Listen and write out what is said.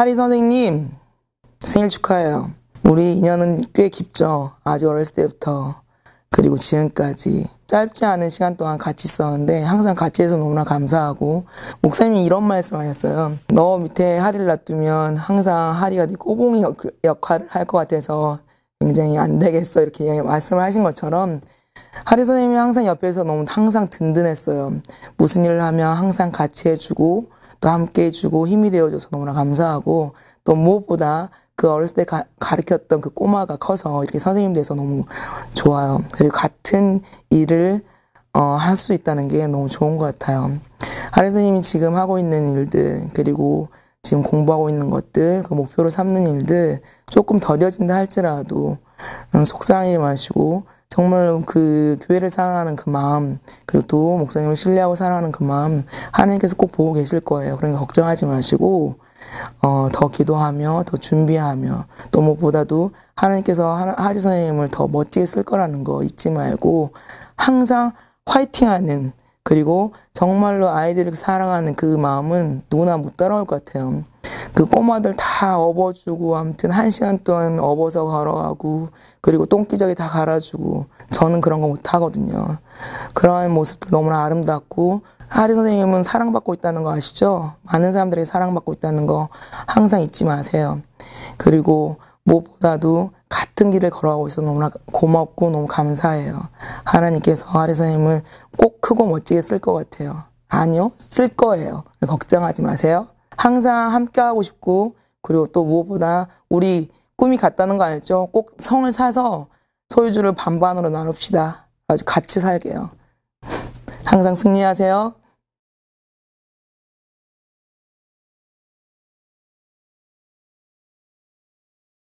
하리 선생님, 생일 축하해요. 우리 인연은 꽤 깊죠. 아주 어렸을 때부터. 그리고 지금까지. 짧지 않은 시간 동안 같이 있었는데 항상 같이 해서 너무나 감사하고 목사님이 이런 말씀 하셨어요. 너 밑에 하리를 놔두면 항상 하리가 네 꼬봉이 역할을 할 것 같아서 굉장히 안 되겠어 이렇게 말씀을 하신 것처럼 하리 선생님이 항상 옆에서 너무 항상 든든했어요. 무슨 일을 하면 항상 같이 해주고 또 함께 해주고 힘이 되어줘서 너무나 감사하고 또 무엇보다 그 어렸을 때 가, 르켰던그 꼬마가 커서 이렇게 선생님 돼서 너무 좋아요. 그리고 같은 일을 어, 할 수 있다는 게 너무 좋은 것 같아요. 하림 선생님이 지금 하고 있는 일들 그리고 지금 공부하고 있는 것들 그 목표로 삼는 일들 조금 더뎌진다 할지라도 음, 속상해 마시고 정말 그 교회를 사랑하는 그 마음 그리고 또 목사님을 신뢰하고 사랑하는 그 마음 하나님께서 꼭 보고 계실 거예요. 그러니까 걱정하지 마시고 어, 더 기도하며 더 준비하며 또 무엇보다도 하나님께서 하지 선생님을 더 멋지게 쓸 거라는 거 잊지 말고 항상 화이팅하는 그리고 정말로 아이들을 사랑하는 그 마음은 누구나 못 따라올 것 같아요. 그 꼬마들 다 업어주고 아무튼 한 시간 동안 업어서 걸어가고 그리고 똥기저귀 다 갈아주고 저는 그런 거 못하거든요. 그러한 모습들 너무나 아름답고 하리 선생님은 사랑받고 있다는 거 아시죠? 많은 사람들이 사랑받고 있다는 거 항상 잊지 마세요. 그리고 무엇보다도 같은 길을 걸어가고 있어서 너무나 고맙고 너무 감사해요. 하나님께서 하리 선생님을 꼭 크고 멋지게 쓸 것 같아요. 아니요, 쓸 거예요. 걱정하지 마세요. 항상 함께하고 싶고 그리고 또 무엇보다 우리 꿈이 같다는 거 알죠? 꼭 성을 사서 소유주를 반반으로 나눕시다. 아주 같이 살게요. 항상 승리하세요.